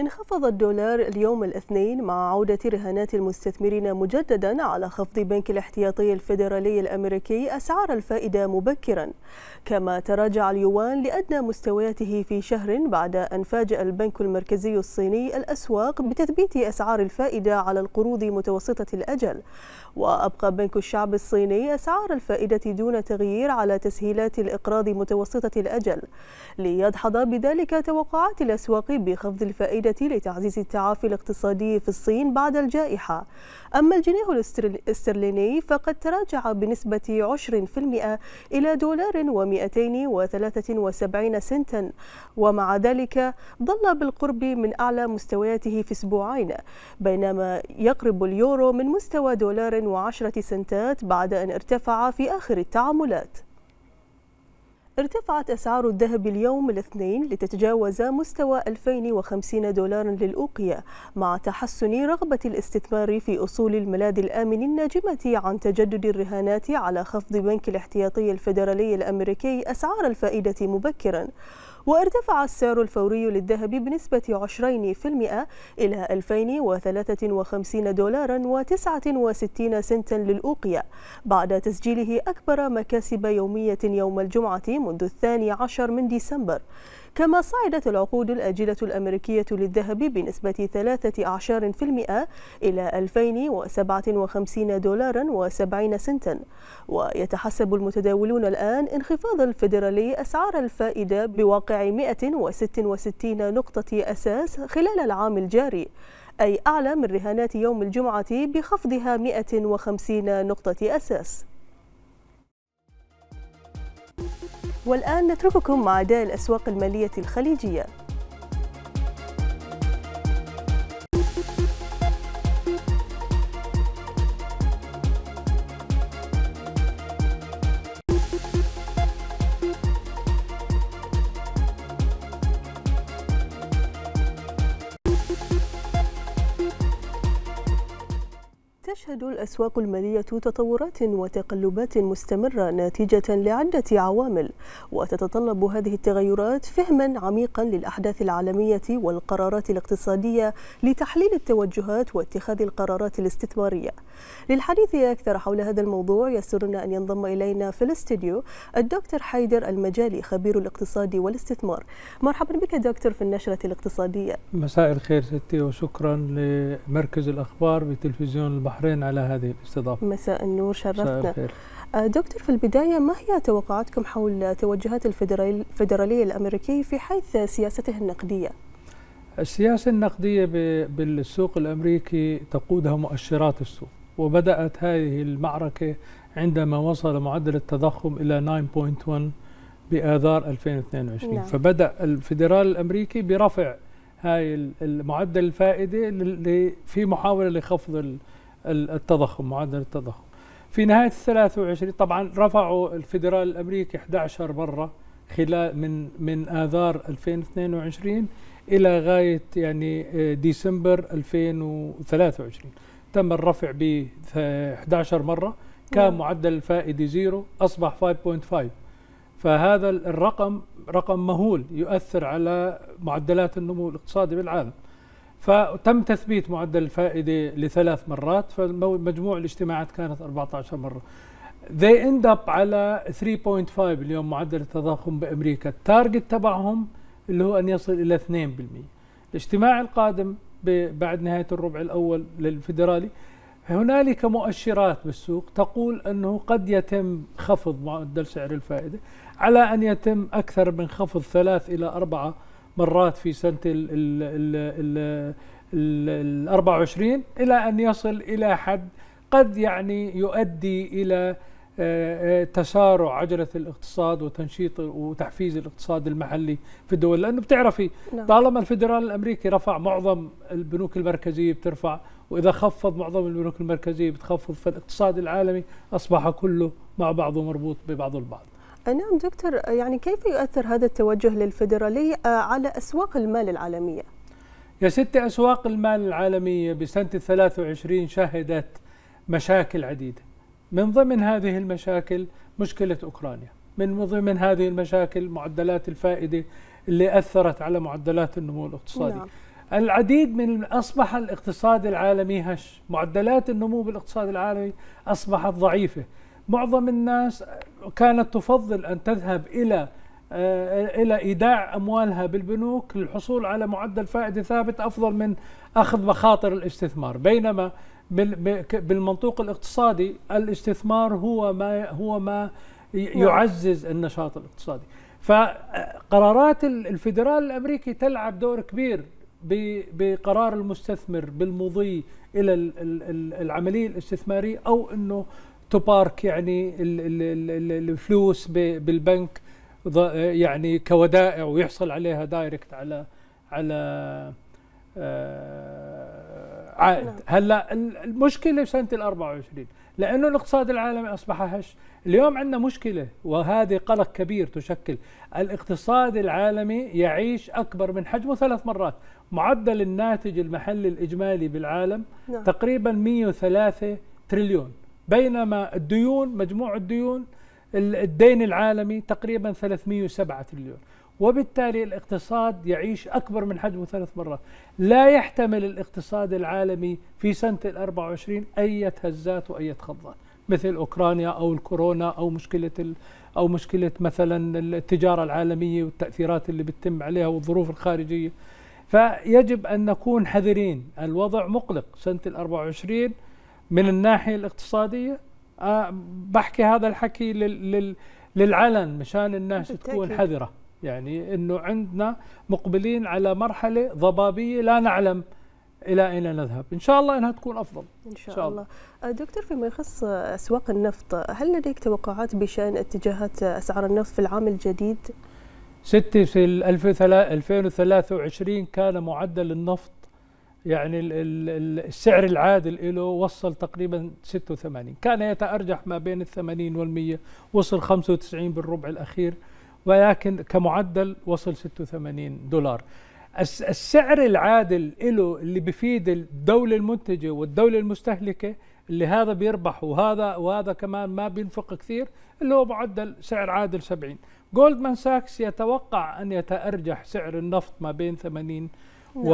انخفض الدولار اليوم الاثنين مع عودة رهانات المستثمرين مجددا على خفض بنك الاحتياطي الفيدرالي الأمريكي أسعار الفائدة مبكرا كما تراجع اليوان لأدنى مستوياته في شهر بعد أن فاجأ البنك المركزي الصيني الأسواق بتثبيت أسعار الفائدة على القروض متوسطة الأجل وأبقى بنك الشعب الصيني أسعار الفائدة دون تغيير على تسهيلات الإقراض متوسطة الأجل ليدحض بذلك توقعات الأسواق بخفض الفائدة لتعزيز التعافي الاقتصادي في الصين بعد الجائحة أما الجنيه الاسترليني فقد تراجع بنسبة 10% إلى دولار و273 سنتا ومع ذلك ظل بالقرب من أعلى مستوياته في أسبوعين بينما يقرب اليورو من مستوى دولار وعشرة سنتات بعد أن ارتفع في آخر التعاملات ارتفعت أسعار الذهب اليوم الاثنين لتتجاوز مستوى 2050 دولارا للأوقية مع تحسن رغبة الاستثمار في أصول الملاذ الآمن الناجمة عن تجدد الرهانات على خفض بنك الاحتياطي الفيدرالي الأمريكي أسعار الفائدة مبكرا وارتفع السعر الفوري للذهب بنسبة 20% إلى 2053 دولارا و69 سنتا للأوقية بعد تسجيله أكبر مكاسب يومية يوم الجمعة منذ الثاني عشر من ديسمبر كما صعدت العقود الآجلة الأمريكية للذهب بنسبة 13% إلى 2057 دولارا و70 سنتا ويتحسب المتداولون الآن انخفاض الفيدرالي أسعار الفائدة بواقع 166 نقطة أساس خلال العام الجاري أي أعلى من رهانات يوم الجمعة بخفضها 150 نقطة أساس والآن نترككم مع أداء الأسواق المالية الخليجية تشهد الأسواق المالية تطورات وتقلبات مستمرة ناتجة لعدة عوامل وتتطلب هذه التغيرات فهما عميقا للأحداث العالمية والقرارات الاقتصادية لتحليل التوجهات واتخاذ القرارات الاستثمارية للحديث أكثر حول هذا الموضوع يسرنا أن ينضم إلينا في الاستديو الدكتور حيدر المجالي خبير الاقتصاد والاستثمار مرحبا بك دكتور في النشرة الاقتصادية مساء الخير ستي وشكرا لمركز الأخبار بتلفزيون البحرين شكرين على هذه الاستضافه مساء النور شرفتنا آه، دكتور في البدايه ما هي توقعاتكم حول توجهات الفدراليه الامريكي في حيث سياسته النقديه؟ السياسه النقديه بالسوق الامريكي تقودها مؤشرات السوق وبدات هذه المعركه عندما وصل معدل التضخم الى 9.1 باذار 2022 نعم. فبدا الفدرال الامريكي برفع هاي المعدل الفائده في محاوله لخفض التضخم معدل التضخم في نهاية ال وعشرين طبعا رفعوا الفدرال الأمريكي 11 مرة خلال من من آذار 2022 إلى غاية يعني آه، ديسمبر 2023 تم الرفع ب 11 مرة كان نعم. معدل الفائدة زيرو أصبح 5.5 فهذا الرقم رقم مهول يؤثر على معدلات النمو الاقتصادي بالعالم فتم تثبيت معدل الفائدة لثلاث مرات فمجموع الاجتماعات كانت 14 مرة they end up على 3.5 اليوم معدل التضخم بأمريكا التارجت تبعهم اللي هو أن يصل إلى 2% الاجتماع القادم بعد نهاية الربع الأول للفيدرالي هنالك مؤشرات بالسوق تقول أنه قد يتم خفض معدل سعر الفائدة على أن يتم أكثر من خفض ثلاث إلى أربعة مرات في سنة ال ال ال ال 24 إلى أن يصل إلى حد قد يعني يؤدي إلى آه، آه، تسارع عجلة الاقتصاد وتنشيط وتحفيز الاقتصاد المحلي في الدول لأنه بتعرفي نعم. طالما الفيدرال الأمريكي رفع معظم البنوك المركزية بترفع وإذا خفض معظم البنوك المركزية بتخفض فالاقتصاد العالمي أصبح كله مع بعضه مربوط ببعضه البعض نعم دكتور يعني كيف يؤثر هذا التوجه للفيدرالي آه، على أسواق المال العالمية؟ يا ستي أسواق المال العالمية بسنة 23 شهدت مشاكل عديدة من ضمن هذه المشاكل مشكلة أوكرانيا من ضمن هذه المشاكل معدلات الفائدة اللي أثرت على معدلات النمو الاقتصادي نعم. العديد من أصبح الاقتصاد العالمي هش معدلات النمو بالاقتصاد العالمي أصبحت ضعيفة معظم الناس كانت تفضل أن تذهب إلى آه، إلى إيداع أموالها بالبنوك للحصول على معدل فائدة ثابت أفضل من أخذ مخاطر الاستثمار بينما بالمنطوق الاقتصادي الاستثمار هو ما هو ما نعم. يعزز النشاط الاقتصادي فقرارات الفيدرال الامريكي تلعب دور كبير بقرار المستثمر بالمضي الى العمليه الاستثماريه او انه تبارك يعني الفلوس بالبنك يعني كودائع ويحصل عليها دايركت على على آه، عائد هلا المشكله سنه ال 24 لانه الاقتصاد العالمي اصبح هش اليوم عندنا مشكله وهذه قلق كبير تشكل الاقتصاد العالمي يعيش اكبر من حجمه ثلاث مرات معدل الناتج المحلي الاجمالي بالعالم نعم. تقريبا 103 تريليون بينما الديون مجموع الديون الدين العالمي تقريبا 307 تريليون وبالتالي الاقتصاد يعيش أكبر من حجمه ثلاث مرات لا يحتمل الاقتصاد العالمي في سنة ال 24 أي هزات وأي خضات مثل أوكرانيا أو الكورونا أو مشكلة أو مشكلة مثلا التجارة العالمية والتأثيرات اللي بتتم عليها والظروف الخارجية فيجب أن نكون حذرين الوضع مقلق سنة ال 24 من الناحيه الاقتصاديه آه، بحكي هذا الحكي للعلن مشان الناس تكون حذره يعني انه عندنا مقبلين على مرحله ضبابيه لا نعلم الى اين نذهب ان شاء الله انها تكون افضل ان شاء, إن شاء الله. الله آه، دكتور فيما يخص اسواق النفط هل لديك توقعات بشان اتجاهات اسعار النفط في العام الجديد ستة في 2023 كان معدل النفط يعني السعر العادل له وصل تقريبا 86 كان يتأرجح ما بين ال 80 وال 100 وصل 95 بالربع الأخير ولكن كمعدل وصل 86 دولار السعر العادل له اللي بفيد الدولة المنتجة والدولة المستهلكة اللي هذا بيربح وهذا وهذا كمان ما بينفق كثير اللي هو معدل سعر عادل 70 جولدمان ساكس يتوقع أن يتأرجح سعر النفط ما بين 80 نعم. و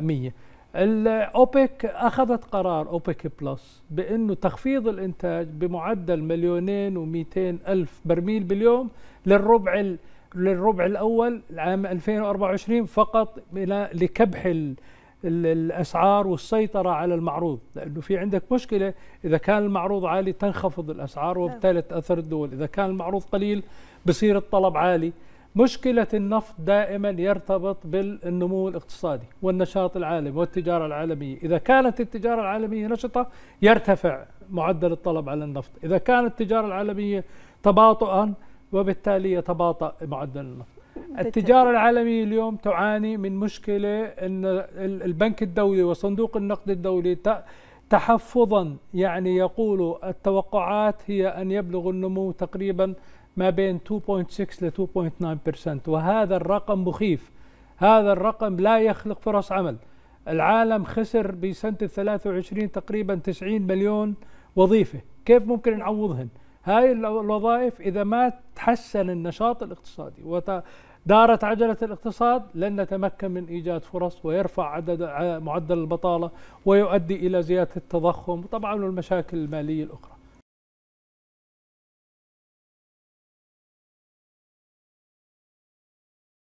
100 الاوبك اخذت قرار اوبك بلس بانه تخفيض الانتاج بمعدل مليونين و200 الف برميل باليوم للربع للربع الاول عام 2024 فقط لكبح الاسعار والسيطره على المعروض لانه في عندك مشكله اذا كان المعروض عالي تنخفض الاسعار وبالتالي تاثر الدول اذا كان المعروض قليل بصير الطلب عالي مشكلة النفط دائما يرتبط بالنمو الاقتصادي والنشاط العالمي والتجارة العالمية إذا كانت التجارة العالمية نشطة يرتفع معدل الطلب على النفط إذا كانت التجارة العالمية تباطؤا وبالتالي يتباطأ معدل النفط التجارة العالمية اليوم تعاني من مشكلة أن البنك الدولي وصندوق النقد الدولي تحفظا يعني يقول التوقعات هي أن يبلغ النمو تقريبا ما بين 2.6 ل 2.9% وهذا الرقم مخيف هذا الرقم لا يخلق فرص عمل العالم خسر بسنة 23 تقريبا 90 مليون وظيفة كيف ممكن نعوضهن هاي الوظائف إذا ما تحسن النشاط الاقتصادي ودارت عجلة الاقتصاد لن نتمكن من إيجاد فرص ويرفع عدد معدل البطالة ويؤدي إلى زيادة التضخم وطبعا المشاكل المالية الأخرى